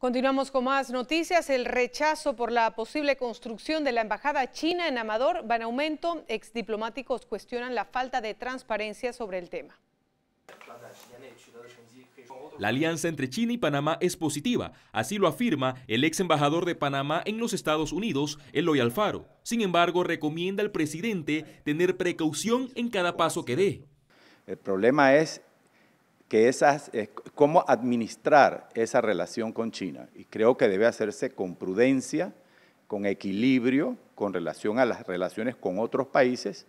Continuamos con más noticias. El rechazo por la posible construcción de la embajada china en Amador va en aumento. Exdiplomáticos cuestionan la falta de transparencia sobre el tema. La alianza entre China y Panamá es positiva, así lo afirma el ex embajador de Panamá en los Estados Unidos, Eloy Alfaro. Sin embargo, recomienda al presidente tener precaución en cada paso que dé. El problema es que esas, eh, cómo administrar esa relación con China. Y creo que debe hacerse con prudencia, con equilibrio, con relación a las relaciones con otros países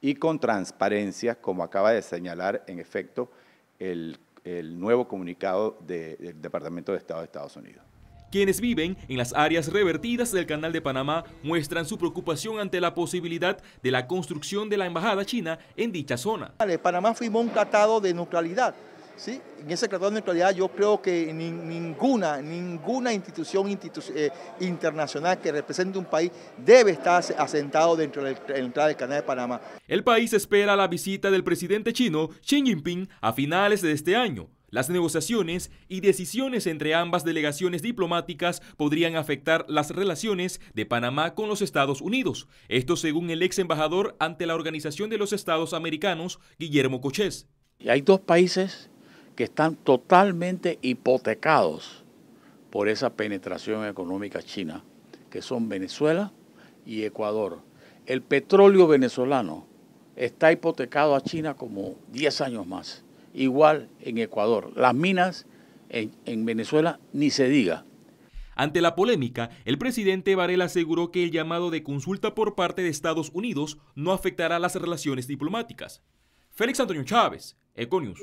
y con transparencia, como acaba de señalar, en efecto, el, el nuevo comunicado del Departamento de Estado de Estados Unidos. Quienes viven en las áreas revertidas del Canal de Panamá muestran su preocupación ante la posibilidad de la construcción de la Embajada China en dicha zona. Panamá firmó un catado de neutralidad ¿sí? En ese tratado de neutralidad yo creo que ninguna, ninguna institución eh, internacional que represente un país debe estar asentado dentro de la entrada del Canal de Panamá. El país espera la visita del presidente chino Xi Jinping a finales de este año. Las negociaciones y decisiones entre ambas delegaciones diplomáticas podrían afectar las relaciones de Panamá con los Estados Unidos. Esto según el ex embajador ante la Organización de los Estados Americanos, Guillermo Cochés. Hay dos países que están totalmente hipotecados por esa penetración económica china, que son Venezuela y Ecuador. El petróleo venezolano está hipotecado a China como 10 años más, igual en Ecuador. Las minas en, Venezuela ni se diga. Ante la polémica, el presidente Varela aseguró que el llamado de consulta por parte de Estados Unidos no afectará las relaciones diplomáticas. Félix Antonio Chávez, Econius.